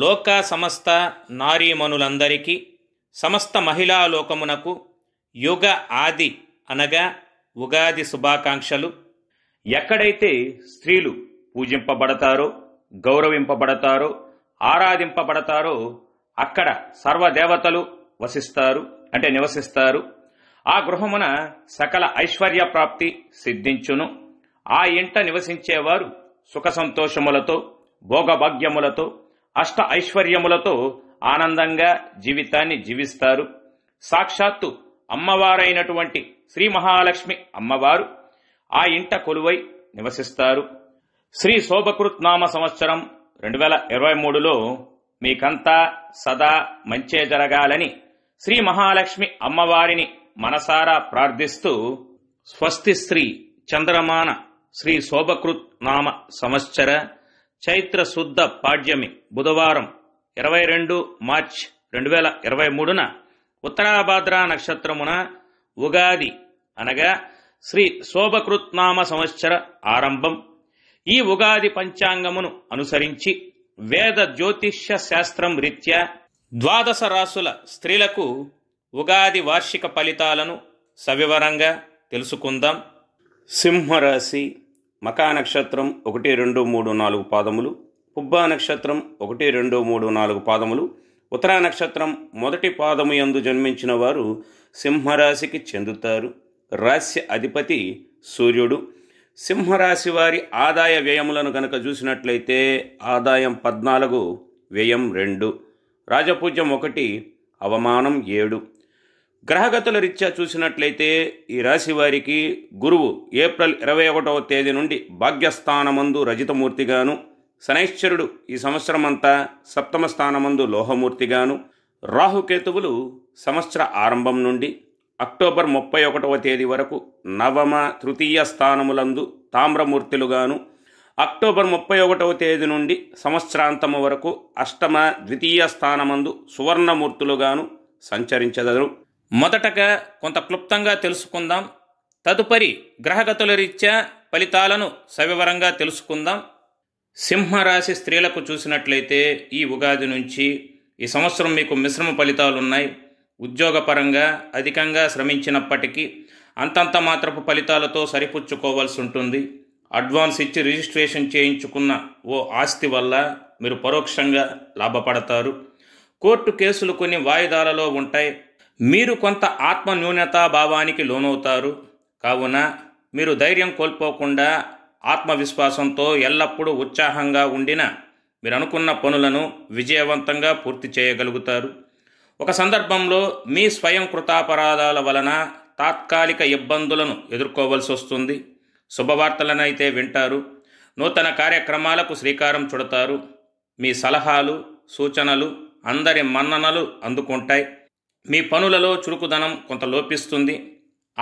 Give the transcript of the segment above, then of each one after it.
లోక సమస్త నారీమణులందరికీ సమస్త మహిళా లోకమునకు యుగ ఆది అనగా ఉగాది శుభాకాంక్షలు ఎక్కడైతే స్త్రీలు పూజింపబడతారో గౌరవింపబడతారో ఆరాధింపబడతారో అక్కడ సర్వదేవతలు వసిస్తారు అంటే నివసిస్తారు ఆ గృహమున సకల ఐశ్వర్య ప్రాప్తి సిద్ధించును ఆ ఇంట నివసించేవారు సుఖ సంతోషములతో భోగభాగ్యములతో అష్ట ఐశ్వర్యములతో ఆనందంగా జీవితాన్ని జీవిస్తారు సాక్షాత్తు అమ్మవారైనటువంటి శ్రీ మహాలక్ష్మి అమ్మవారు ఆ ఇంట కొలువై నివసిస్తారు శ్రీ శోభకృత్ నామ సంవత్సరం రెండు వేల ఇరవై మూడులో మీకంతా సదా మంచే జరగాలని శ్రీ మహాలక్ష్మి అమ్మవారిని మనసారా ప్రార్థిస్తూ స్వస్తి శ్రీ చంద్రమాన శ్రీ శోభకృత్ నామ సంవత్సర చైత్ర శుద్ధ పాడ్యమి బుధవారం ఇరవై రెండు మార్చ్ రెండు వేల ఇరవై మూడున ఉత్తరాభాద్ర నక్షత్రమున ఉగాది అనగా శ్రీ శోభకృత్నామ సంవత్సర ఆరంభం ఈ ఉగాది పంచాంగమును అనుసరించి వేద జ్యోతిష్య శాస్త్రం రీత్యా ద్వాదశ రాసుల స్త్రీలకు ఉగాది వార్షిక ఫలితాలను సవివరంగా తెలుసుకుందాం సింహరాశి మకా నక్షత్రం ఒకటి రెండు మూడు నాలుగు పాదములు పుబ్బా నక్షత్రం ఒకటి రెండు మూడు నాలుగు పాదములు ఉత్తరా నక్షత్రం మొదటి పాదము ఎందు జన్మించిన వారు సింహరాశికి చెందుతారు రాశ్య అధిపతి సూర్యుడు సింహరాశి వారి ఆదాయ వ్యయములను కనుక చూసినట్లయితే ఆదాయం పద్నాలుగు వ్యయం రెండు రాజపూజ్యం ఒకటి అవమానం ఏడు గ్రహగతుల రీత్యా చూసినట్లయితే ఈ రాశి వారికి గురువు ఏప్రిల్ ఇరవై ఒకటవ తేదీ నుండి భాగ్యస్థానమందు రజితమూర్తిగాను శనైశ్వరుడు ఈ సంవత్సరమంతా సప్తమ స్థానమందు లోహమూర్తిగాను రాహుకేతువులు సంవత్సర ఆరంభం నుండి అక్టోబర్ ముప్పై ఒకటవ తేదీ వరకు నవమ తృతీయ స్థానములందు తామ్రమూర్తులుగాను అక్టోబర్ ముప్పై ఒకటవ తేదీ నుండి సంవత్సరాంతము వరకు అష్టమ ద్వితీయ స్థానమందు సువర్ణమూర్తులుగాను సంచరించదరు మొదటగా కొంత క్లుప్తంగా తెలుసుకుందాం తదుపరి గ్రహగతుల రీత్యా ఫలితాలను సవివరంగా తెలుసుకుందాం సింహరాశి స్త్రీలకు చూసినట్లయితే ఈ ఉగాది నుంచి ఈ సంవత్సరం మీకు మిశ్రమ ఫలితాలు ఉన్నాయి ఉద్యోగపరంగా అధికంగా శ్రమించినప్పటికీ అంతంత మాత్రపు ఫలితాలతో సరిపుచ్చుకోవాల్సి ఉంటుంది అడ్వాన్స్ ఇచ్చి రిజిస్ట్రేషన్ చేయించుకున్న ఓ ఆస్తి వల్ల మీరు పరోక్షంగా లాభపడతారు కోర్టు కేసులు కొన్ని వాయిదాలలో ఉంటాయి మీరు కొంత ఆత్మ న్యూనతాభావానికి లోనవుతారు కావున మీరు ధైర్యం కోల్పోకుండా ఆత్మవిశ్వాసంతో ఎల్లప్పుడూ ఉత్సాహంగా ఉండిన మీరు అనుకున్న పనులను విజయవంతంగా పూర్తి చేయగలుగుతారు ఒక సందర్భంలో మీ స్వయం కృతాపరాధాల వలన తాత్కాలిక ఇబ్బందులను ఎదుర్కోవలసి వస్తుంది శుభవార్తలనైతే వింటారు నూతన కార్యక్రమాలకు శ్రీకారం చుడతారు మీ సలహాలు సూచనలు అందరి మన్ననలు అందుకుంటాయి మీ పనులలో చురుకుదనం కొంత లోపిస్తుంది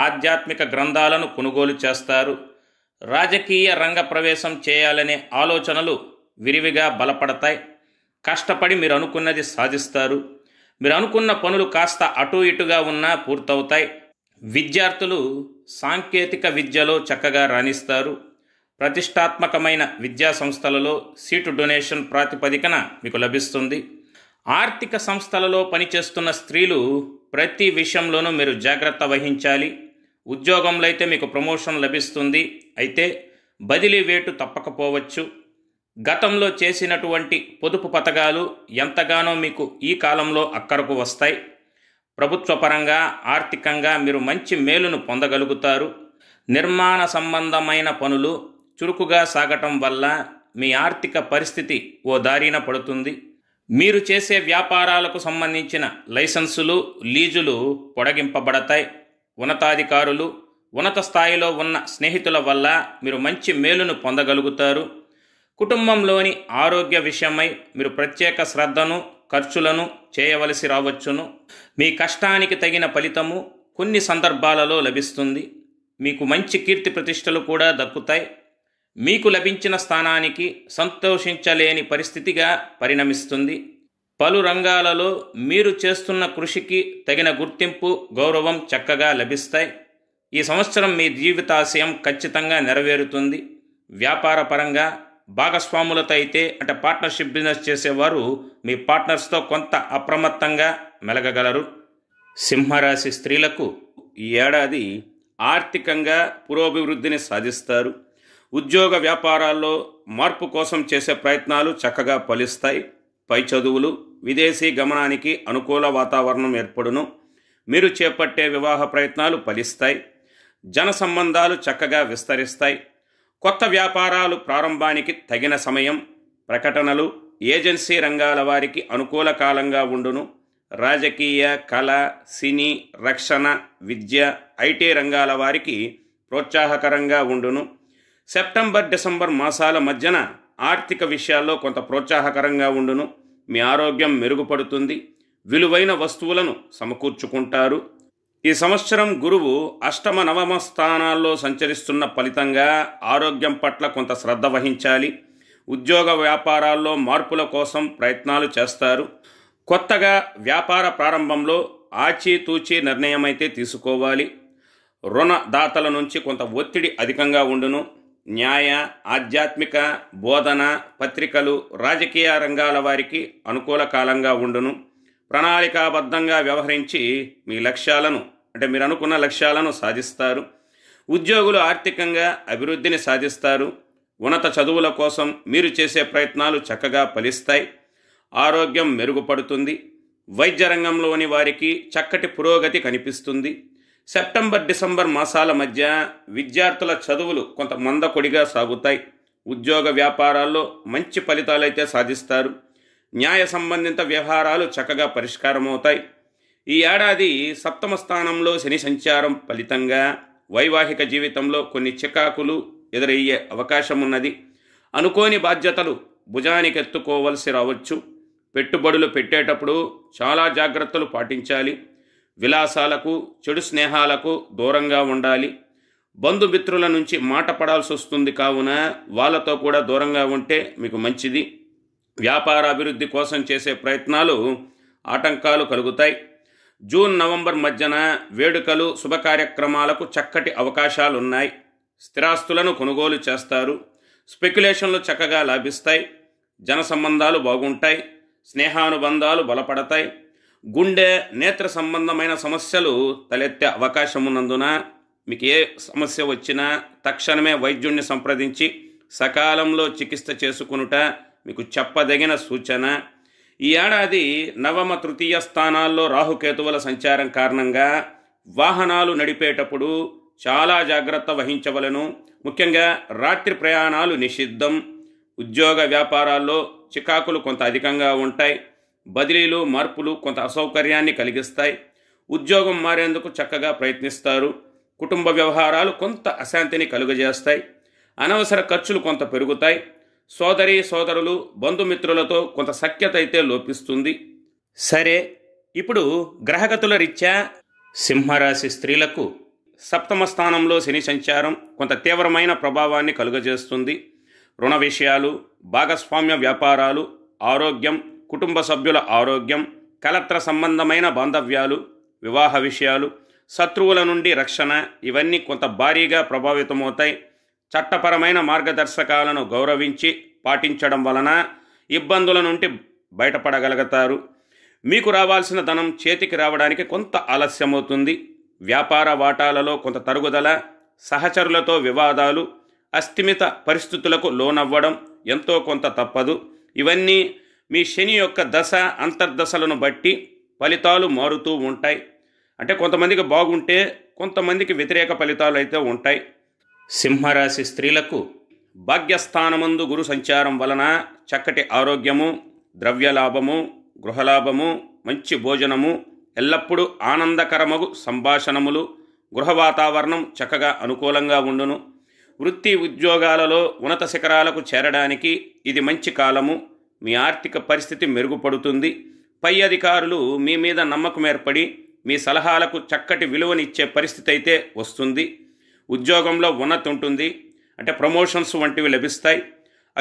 ఆధ్యాత్మిక గ్రంథాలను కొనుగోలు చేస్తారు రాజకీయ రంగ ప్రవేశం చేయాలనే ఆలోచనలు విరివిగా బలపడతాయి కష్టపడి మీరు అనుకున్నది సాధిస్తారు మీరు అనుకున్న పనులు కాస్త అటు ఇటుగా ఉన్నా పూర్తవుతాయి విద్యార్థులు సాంకేతిక విద్యలో చక్కగా రాణిస్తారు ప్రతిష్టాత్మకమైన విద్యా సంస్థలలో సీటు డొనేషన్ ప్రాతిపదికన మీకు లభిస్తుంది ఆర్థిక సంస్థలలో పనిచేస్తున్న స్త్రీలు ప్రతి విషయంలోనూ మీరు జాగ్రత్త వహించాలి ఉద్యోగంలో అయితే మీకు ప్రమోషన్ లభిస్తుంది అయితే బదిలీ వేటు తప్పకపోవచ్చు గతంలో చేసినటువంటి పొదుపు పథకాలు ఎంతగానో మీకు ఈ కాలంలో అక్కరకు వస్తాయి ప్రభుత్వపరంగా ఆర్థికంగా మీరు మంచి మేలును పొందగలుగుతారు నిర్మాణ సంబంధమైన పనులు చురుకుగా సాగటం వల్ల మీ ఆర్థిక పరిస్థితి ఓ దారిన పడుతుంది మీరు చేసే వ్యాపారాలకు సంబంధించిన లైసెన్సులు లీజులు పొడగింపబడతాయి ఉన్నతాధికారులు ఉన్నత స్థాయిలో ఉన్న స్నేహితుల వల్ల మీరు మంచి మేలును పొందగలుగుతారు కుటుంబంలోని ఆరోగ్య విషయమై మీరు ప్రత్యేక శ్రద్ధను ఖర్చులను చేయవలసి రావచ్చును మీ కష్టానికి తగిన ఫలితము కొన్ని సందర్భాలలో లభిస్తుంది మీకు మంచి కీర్తి ప్రతిష్టలు కూడా దక్కుతాయి మీకు లభించిన స్థానానికి సంతోషించలేని పరిస్థితిగా పరిణమిస్తుంది పలు రంగాలలో మీరు చేస్తున్న కృషికి తగిన గుర్తింపు గౌరవం చక్కగా లభిస్తాయి ఈ సంవత్సరం మీ జీవితాశయం ఖచ్చితంగా నెరవేరుతుంది వ్యాపార పరంగా భాగస్వాములతో అయితే అంటే పార్ట్నర్షిప్ బిజినెస్ చేసేవారు మీ పార్ట్నర్స్తో కొంత అప్రమత్తంగా మెలగగలరు సింహరాశి స్త్రీలకు ఈ ఏడాది ఆర్థికంగా పురోభివృద్ధిని సాధిస్తారు ఉద్యోగ వ్యాపారాల్లో మార్పు కోసం చేసే ప్రయత్నాలు చక్కగా ఫలిస్తాయి పై చదువులు విదేశీ గమనానికి అనుకూల వాతావరణం ఏర్పడును మీరు చేపట్టే వివాహ ప్రయత్నాలు ఫలిస్తాయి జన సంబంధాలు చక్కగా విస్తరిస్తాయి కొత్త వ్యాపారాలు ప్రారంభానికి తగిన సమయం ప్రకటనలు ఏజెన్సీ రంగాల వారికి అనుకూల కాలంగా ఉండును రాజకీయ కళ సినీ రక్షణ విద్య ఐటీ రంగాల వారికి ప్రోత్సాహకరంగా ఉండును సెప్టెంబర్ డిసెంబర్ మాసాల మధ్యన ఆర్థిక విషయాల్లో కొంత ప్రోత్సాహకరంగా ఉండును మీ ఆరోగ్యం మెరుగుపడుతుంది విలువైన వస్తువులను సమకూర్చుకుంటారు ఈ సంవత్సరం గురువు అష్టమ నవమ స్థానాల్లో సంచరిస్తున్న ఫలితంగా ఆరోగ్యం పట్ల కొంత శ్రద్ధ వహించాలి ఉద్యోగ వ్యాపారాల్లో మార్పుల కోసం ప్రయత్నాలు చేస్తారు కొత్తగా వ్యాపార ప్రారంభంలో ఆచితూచి నిర్ణయమైతే తీసుకోవాలి రుణదాతల నుంచి కొంత ఒత్తిడి అధికంగా ఉండును న్యాయ ఆధ్యాత్మిక బోధన పత్రికలు రాజకీయ రంగాల వారికి అనుకూల కాలంగా ఉండును ప్రణాళికాబద్ధంగా వ్యవహరించి మీ లక్ష్యాలను అంటే మీరు అనుకున్న లక్ష్యాలను సాధిస్తారు ఉద్యోగులు ఆర్థికంగా అభివృద్ధిని సాధిస్తారు ఉన్నత చదువుల కోసం మీరు చేసే ప్రయత్నాలు చక్కగా ఫలిస్తాయి ఆరోగ్యం మెరుగుపడుతుంది వైద్య రంగంలోని వారికి చక్కటి పురోగతి కనిపిస్తుంది సెప్టెంబర్ డిసెంబర్ మాసాల మధ్య విద్యార్థుల చదువులు కొంత మందకొడిగా సాగుతాయి ఉద్యోగ వ్యాపారాల్లో మంచి ఫలితాలైతే సాధిస్తారు న్యాయ సంబంధిత వ్యవహారాలు చక్కగా పరిష్కారమవుతాయి ఈ ఏడాది సప్తమ స్థానంలో శని సంచారం ఫలితంగా వైవాహిక జీవితంలో కొన్ని చికాకులు ఎదురయ్యే అవకాశం ఉన్నది అనుకోని బాధ్యతలు భుజానికి ఎత్తుకోవలసి రావచ్చు పెట్టుబడులు పెట్టేటప్పుడు చాలా జాగ్రత్తలు పాటించాలి విలాసాలకు చెడు స్నేహాలకు దూరంగా ఉండాలి బంధుమిత్రుల నుంచి మాట పడాల్సి వస్తుంది కావున వాళ్ళతో కూడా దూరంగా ఉంటే మీకు మంచిది వ్యాపార అభివృద్ధి కోసం చేసే ప్రయత్నాలు ఆటంకాలు కలుగుతాయి జూన్ నవంబర్ మధ్యన వేడుకలు శుభకార్యక్రమాలకు చక్కటి అవకాశాలున్నాయి స్థిరాస్తులను కొనుగోలు చేస్తారు స్పెక్యులేషన్లు చక్కగా లాభిస్తాయి జన సంబంధాలు బాగుంటాయి స్నేహానుబంధాలు బలపడతాయి గుండె నేత్ర సంబంధమైన సమస్యలు తలెత్తే అవకాశం ఉన్నందున మీకు ఏ సమస్య వచ్చినా తక్షణమే వైద్యుణ్ణి సంప్రదించి సకాలంలో చికిత్స చేసుకునుట మీకు చెప్పదగిన సూచన ఈ ఏడాది నవమ తృతీయ స్థానాల్లో రాహుకేతువుల సంచారం కారణంగా వాహనాలు నడిపేటప్పుడు చాలా జాగ్రత్త వహించవలను ముఖ్యంగా రాత్రి ప్రయాణాలు నిషిద్ధం ఉద్యోగ వ్యాపారాల్లో చికాకులు కొంత అధికంగా ఉంటాయి బదిలీలు మార్పులు కొంత అసౌకర్యాన్ని కలిగిస్తాయి ఉద్యోగం మారేందుకు చక్కగా ప్రయత్నిస్తారు కుటుంబ వ్యవహారాలు కొంత అశాంతిని కలుగజేస్తాయి అనవసర ఖర్చులు కొంత పెరుగుతాయి సోదరి సోదరులు బంధుమిత్రులతో కొంత సఖ్యత అయితే లోపిస్తుంది సరే ఇప్పుడు గ్రహగతుల రీత్యా సింహరాశి స్త్రీలకు సప్తమ స్థానంలో శని సంచారం కొంత తీవ్రమైన ప్రభావాన్ని కలుగజేస్తుంది రుణ విషయాలు భాగస్వామ్య వ్యాపారాలు ఆరోగ్యం కుటుంబ సభ్యుల ఆరోగ్యం కలత్ర సంబంధమైన బాంధవ్యాలు వివాహ విషయాలు శత్రువుల నుండి రక్షణ ఇవన్నీ కొంత భారీగా ప్రభావితమవుతాయి చట్టపరమైన మార్గదర్శకాలను గౌరవించి పాటించడం వలన ఇబ్బందుల నుండి బయటపడగలుగుతారు మీకు రావాల్సిన ధనం చేతికి రావడానికి కొంత ఆలస్యమవుతుంది వ్యాపార వాటాలలో కొంత తరుగుదల సహచరులతో వివాదాలు అస్థిమిత పరిస్థితులకు లోనవ్వడం ఎంతో కొంత తప్పదు ఇవన్నీ మీ శని యొక్క దశ అంతర్దశలను బట్టి ఫలితాలు మారుతూ ఉంటాయి అంటే కొంతమందికి బాగుంటే కొంతమందికి వ్యతిరేక ఫలితాలు అయితే ఉంటాయి సింహరాశి స్త్రీలకు భాగ్యస్థానమందు గురు సంచారం వలన చక్కటి ఆరోగ్యము ద్రవ్యలాభము గృహలాభము మంచి భోజనము ఎల్లప్పుడూ ఆనందకరమగు సంభాషణములు గృహ వాతావరణం చక్కగా అనుకూలంగా ఉండును వృత్తి ఉద్యోగాలలో ఉన్నత శిఖరాలకు చేరడానికి ఇది మంచి కాలము మీ ఆర్థిక పరిస్థితి మెరుగుపడుతుంది పై అధికారులు మీ మీద నమ్మకం ఏర్పడి మీ సలహాలకు చక్కటి విలువనిచ్చే పరిస్థితి అయితే వస్తుంది ఉద్యోగంలో ఉన్నతి ఉంటుంది అంటే ప్రమోషన్స్ వంటివి లభిస్తాయి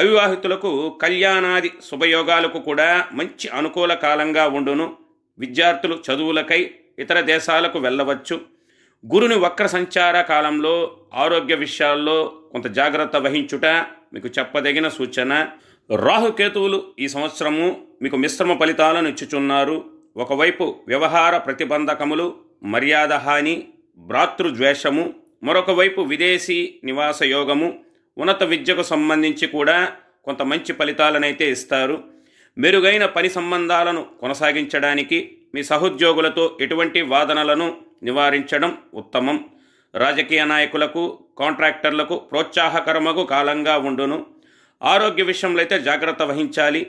అవివాహితులకు కళ్యాణాది శుభయోగాలకు కూడా మంచి అనుకూల కాలంగా ఉండును విద్యార్థులు చదువులకై ఇతర దేశాలకు వెళ్ళవచ్చు గురుని వక్ర సంచార కాలంలో ఆరోగ్య విషయాల్లో కొంత జాగ్రత్త వహించుట మీకు చెప్పదగిన సూచన రాహుకేతువులు ఈ సంవత్సరము మీకు మిశ్రమ ఫలితాలను ఇచ్చుచున్నారు ఒకవైపు వ్యవహార ప్రతిబంధకములు మర్యాద హాని భ్రాతృద్వేషము మరొక వైపు విదేశీ నివాస యోగము ఉన్నత విద్యకు సంబంధించి కూడా కొంత మంచి ఫలితాలనైతే ఇస్తారు మెరుగైన పని సంబంధాలను కొనసాగించడానికి మీ సహోద్యోగులతో ఎటువంటి వాదనలను నివారించడం ఉత్తమం రాజకీయ నాయకులకు కాంట్రాక్టర్లకు ప్రోత్సాహకరమగు కాలంగా ఉండును ఆరోగ్య విషయంలో అయితే జాగ్రత్త వహించాలి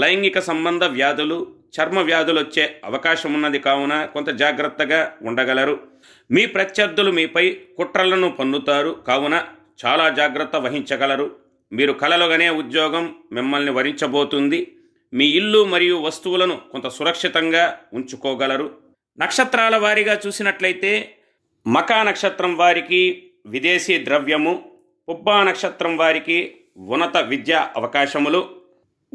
లైంగిక సంబంధ వ్యాధులు చర్మ వ్యాధులు వచ్చే అవకాశం ఉన్నది కావున కొంత జాగ్రత్తగా ఉండగలరు మీ ప్రత్యర్థులు మీపై కుట్రలను పన్నుతారు కావున చాలా జాగ్రత్త వహించగలరు మీరు కలలుగానే ఉద్యోగం మిమ్మల్ని వరించబోతుంది మీ ఇల్లు మరియు వస్తువులను కొంత సురక్షితంగా ఉంచుకోగలరు నక్షత్రాల వారీగా చూసినట్లయితే మకా నక్షత్రం వారికి విదేశీ ద్రవ్యము పుబ్బా నక్షత్రం వారికి ఉన్నత విద్యా అవకాశములు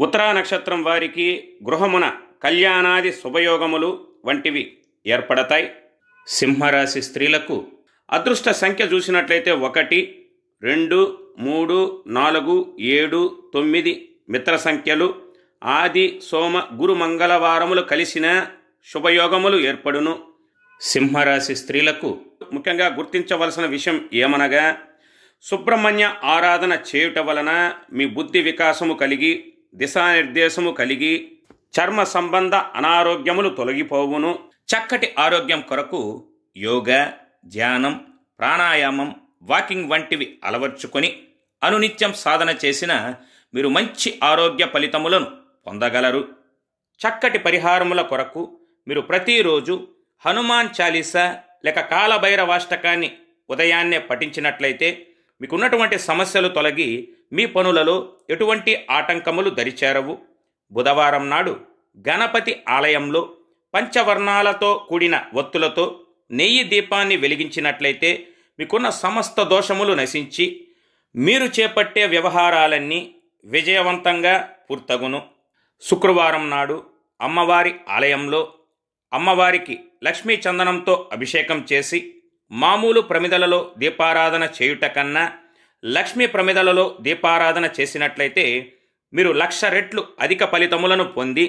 ఉత్తరా నక్షత్రం వారికి గృహమున కళ్యాణాది శుభయోగములు వంటివి ఏర్పడతాయి సింహరాశి స్త్రీలకు అదృష్ట సంఖ్య చూసినట్లయితే ఒకటి రెండు మూడు నాలుగు ఏడు తొమ్మిది మిత్ర సంఖ్యలు ఆది సోమ గురు మంగళవారములు కలిసిన శుభయోగములు ఏర్పడును సింహరాశి స్త్రీలకు ముఖ్యంగా గుర్తించవలసిన విషయం ఏమనగా సుబ్రహ్మణ్య ఆరాధన చేయుట వలన మీ బుద్ధి వికాసము కలిగి దిశానిర్దేశము కలిగి చర్మ సంబంధ అనారోగ్యములు తొలగిపోవును చక్కటి ఆరోగ్యం కొరకు యోగ ధ్యానం ప్రాణాయామం వాకింగ్ వంటివి అలవర్చుకొని అనునిత్యం సాధన చేసిన మీరు మంచి ఆరోగ్య ఫలితములను పొందగలరు చక్కటి పరిహారముల కొరకు మీరు ప్రతిరోజు హనుమాన్ చాలీసా లేక కాలభైరవాష్టకాన్ని ఉదయాన్నే పఠించినట్లయితే మీకున్నటువంటి సమస్యలు తొలగి మీ పనులలో ఎటువంటి ఆటంకములు దరిచేరవు బుధవారం నాడు గణపతి ఆలయంలో పంచవర్ణాలతో కూడిన ఒత్తులతో నెయ్యి దీపాన్ని వెలిగించినట్లయితే మీకున్న సమస్త దోషములు నశించి మీరు చేపట్టే వ్యవహారాలన్నీ విజయవంతంగా పూర్తగును శుక్రవారం నాడు అమ్మవారి ఆలయంలో అమ్మవారికి లక్ష్మీ చందనంతో అభిషేకం చేసి మామూలు ప్రమిదలలో దీపారాధన చేయుట కన్నా లక్ష్మీ ప్రమిదలలో దీపారాధన చేసినట్లయితే మీరు లక్ష రెట్లు అధిక ఫలితములను పొంది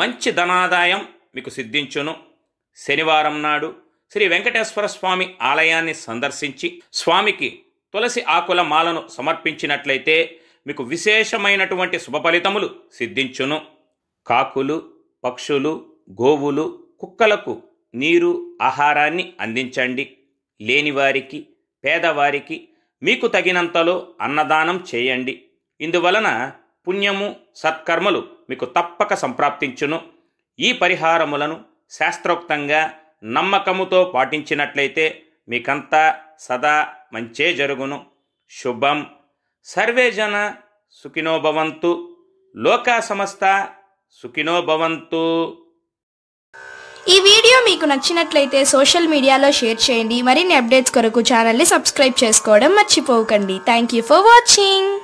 మంచి ధనాదాయం మీకు సిద్ధించును శనివారం నాడు శ్రీ వెంకటేశ్వర స్వామి ఆలయాన్ని సందర్శించి స్వామికి తులసి ఆకుల మాలను సమర్పించినట్లయితే మీకు విశేషమైనటువంటి శుభ ఫలితములు సిద్ధించును కాకులు పక్షులు గోవులు కుక్కలకు నీరు ఆహారాన్ని అందించండి లేనివారికి పేదవారికి మీకు తగినంతలో అన్నదానం చేయండి ఇందువలన పుణ్యము సత్కర్మలు మీకు తప్పక సంప్రాప్తించును ఈ పరిహారములను శాస్త్రోక్తంగా నమ్మకముతో పాటించినట్లయితే మీకంతా సదా మంచే జరుగును శుభం సర్వే జన సుఖినోభవంతు లోకా సమస్త సుఖినోభవంతు ఈ వీడియో మీకు నచ్చినట్లయితే సోషల్ మీడియాలో షేర్ చేయండి మరిన్ని అప్డేట్స్ కొరకు ఛానల్ని సబ్స్క్రైబ్ చేసుకోవడం మర్చిపోకండి థ్యాంక్ ఫర్ వాచింగ్